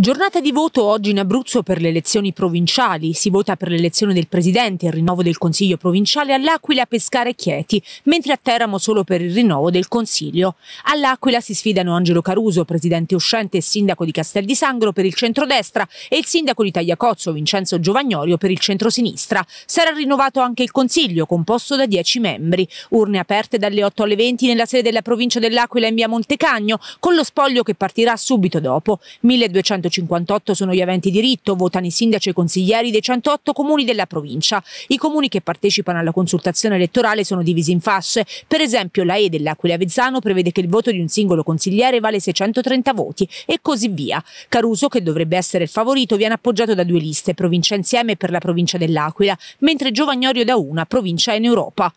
Giornata di voto oggi in Abruzzo per le elezioni provinciali. Si vota per l'elezione del presidente e il rinnovo del consiglio provinciale all'Aquila, Pescara e Chieti, mentre a Teramo solo per il rinnovo del consiglio. All'Aquila si sfidano Angelo Caruso, presidente uscente e sindaco di Castel di Sangro per il centrodestra e il sindaco di Tagliacozzo, Vincenzo Giovagnorio, per il centrosinistra. Sarà rinnovato anche il consiglio, composto da 10 membri. Urne aperte dalle 8 alle 20 nella sede della provincia dell'Aquila in via Montecagno, con lo spoglio che partirà subito dopo. 1200 158 sono gli aventi diritto, votano i sindaci e i consiglieri dei 108 comuni della provincia. I comuni che partecipano alla consultazione elettorale sono divisi in fasce. Per esempio la E dell'Aquila Vezzano prevede che il voto di un singolo consigliere vale 630 voti e così via. Caruso, che dovrebbe essere il favorito, viene appoggiato da due liste, Provincia Insieme per la provincia dell'Aquila, mentre Giovagnorio da una, Provincia in Europa.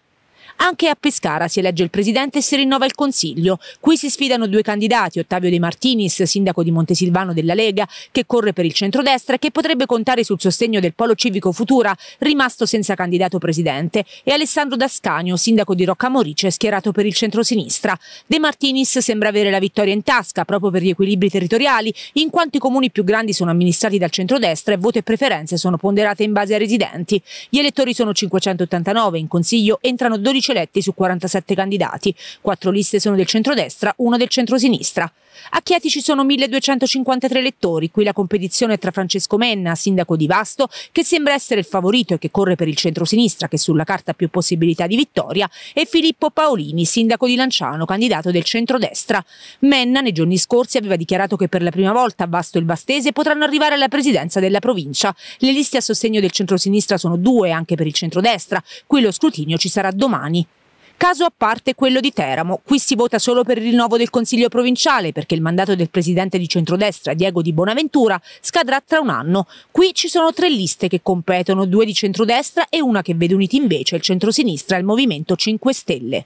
Anche a Pescara si elegge il presidente e si rinnova il consiglio. Qui si sfidano due candidati, Ottavio De Martinis, sindaco di Montesilvano della Lega, che corre per il centrodestra e che potrebbe contare sul sostegno del Polo Civico Futura, rimasto senza candidato presidente, e Alessandro Dascanio, sindaco di Rocca Morice, schierato per il centrosinistra. De Martinis sembra avere la vittoria in tasca proprio per gli equilibri territoriali, in quanto i comuni più grandi sono amministrati dal centrodestra e voto e preferenze sono ponderate in base ai residenti. Gli elettori sono 589, in consiglio entrano 12 14 eletti su 47 candidati, Quattro liste sono del centrodestra, 1 del centrosinistra. A Chieti ci sono 1253 elettori, qui la competizione è tra Francesco Menna, sindaco di Vasto, che sembra essere il favorito e che corre per il centrosinistra, che sulla carta ha più possibilità di vittoria, e Filippo Paolini, sindaco di Lanciano, candidato del centrodestra. Menna nei giorni scorsi aveva dichiarato che per la prima volta Vasto e il Vastese potranno arrivare alla presidenza della provincia. Le liste a sostegno del centrosinistra sono due anche per il centrodestra, qui lo scrutinio ci sarà domani italiani. Caso a parte quello di Teramo, qui si vota solo per il rinnovo del Consiglio provinciale perché il mandato del presidente di centrodestra Diego di Bonaventura scadrà tra un anno. Qui ci sono tre liste che competono, due di centrodestra e una che vede uniti invece il centrosinistra e il Movimento 5 Stelle.